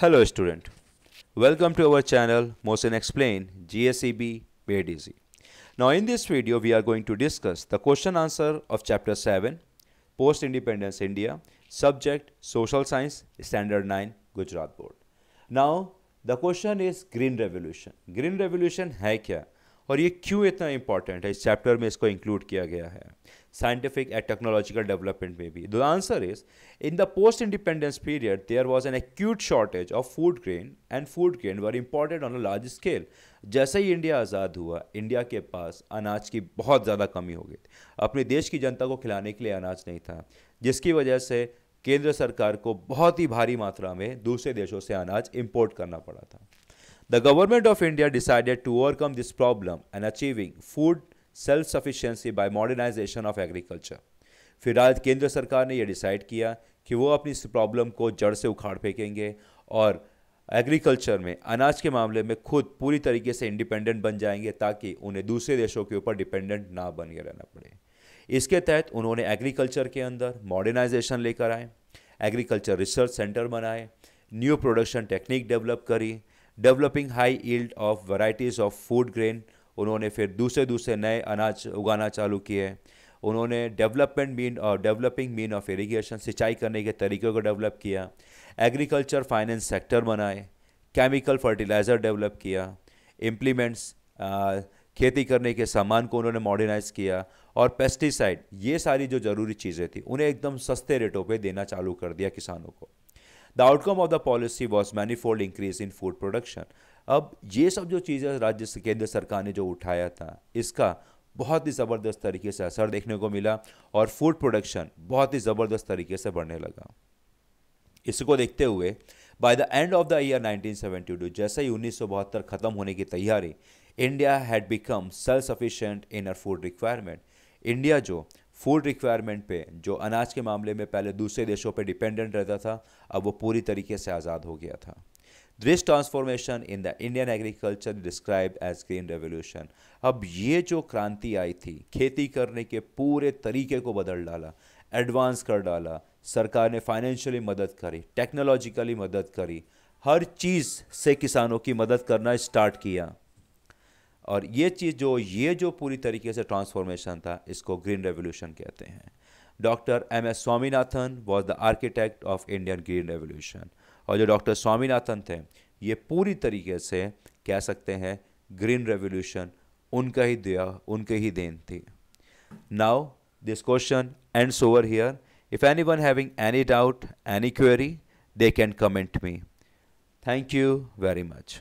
Hello student, welcome to our channel Mosin Explain GSEB Easy. Now in this video we are going to discuss the question answer of chapter 7 Post Independence India subject Social Science Standard 9 Gujarat Board. Now the question is Green Revolution. Green Revolution hai kya? और ये क्यों इतना important है इस chapter में इसको include किया गया है साइंटिफिक एंड टेक्नोलॉजिकल डेवलपमेंट में भी the answer is in the post independence period there was an acute shortage of food grain and food grain were important on a large scale जैसे ही India आज़ाद हुआ India के पास अनाज की बहुत ज़्यादा कमी हो गई अपने देश की जनता को खिलाने के लिए अनाज नहीं था जिसकी वजह से केंद्र सरकार को बहुत ही भारी मात्रा में दूसरे देशों से अनाज इम्पोर्ट करना पड़ा था The government of India decided to overcome this problem and achieving food self-sufficiency by modernization of agriculture. फिलहाल केंद्र सरकार ने यह डिसाइड किया कि वो अपनी इस प्रॉब्लम को जड़ से उखाड़ फेंकेंगे और एग्रीकल्चर में अनाज के मामले में खुद पूरी तरीके से इंडिपेंडेंट बन जाएंगे ताकि उन्हें दूसरे देशों के ऊपर डिपेंडेंट ना बन के रहना पड़े इसके तहत उन्होंने एग्रीकल्चर के अंदर मॉडर्नाइजेशन लेकर आए एग्रीकल्चर रिसर्च सेंटर बनाए न्यू प्रोडक्शन टेक्निक डेवलप करी developing high yield of varieties of food grain उन्होंने फिर दूसरे दूसरे नए अनाज उगाना चालू किए उन्होंने डेवलपमेंट मीन और डेवलपिंग मीन ऑफ इरीगेशन सिंचाई करने के तरीक़ों को डेवलप किया एग्रीकल्चर फाइनेंस सेक्टर बनाए केमिकल फर्टिलाइज़र डेवलप किया इम्प्लीमेंट्स खेती करने के सामान को उन्होंने मॉडर्नाइज़ किया और पेस्टिसाइड ये सारी जो ज़रूरी चीज़ें थी उन्हें एकदम सस्ते रेटों पे देना चालू कर दिया किसानों को the outcome of the policy was manifold increase in food production अब ये सब जो चीज़ें राज्य से केंद्र सरकार ने जो उठाया था इसका बहुत ही ज़बरदस्त तरीके से असर देखने को मिला और फूड प्रोडक्शन बहुत ही ज़बरदस्त तरीके से बढ़ने लगा इसको देखते हुए by the end of the year 1972 जैसे ही उन्नीस ख़त्म होने की तैयारी India had become self sufficient in our food requirement India जो फूड रिक्वायरमेंट पे जो अनाज के मामले में पहले दूसरे देशों पे डिपेंडेंट रहता था अब वो पूरी तरीके से आज़ाद हो गया था this transformation in the Indian agriculture describe as green revolution अब ये जो क्रांति आई थी खेती करने के पूरे तरीके को बदल डाला एडवांस कर डाला सरकार ने फाइनेंशियली मदद करी टेक्नोलॉजिकली मदद करी हर चीज़ से किसानों की मदद करना स्टार्ट किया और ये चीज़ जो ये जो पूरी तरीके से ट्रांसफॉर्मेशन था इसको ग्रीन रेवोल्यूशन कहते हैं doctor M S Swaminathan was the architect of Indian green revolution और जो डॉक्टर स्वामीनाथन थे ये पूरी तरीके से कह सकते हैं ग्रीन रेवोल्यूशन उनका ही दिया उनके ही देन थी now this question ends over here if any one having any doubt any query they can comment me thank you very much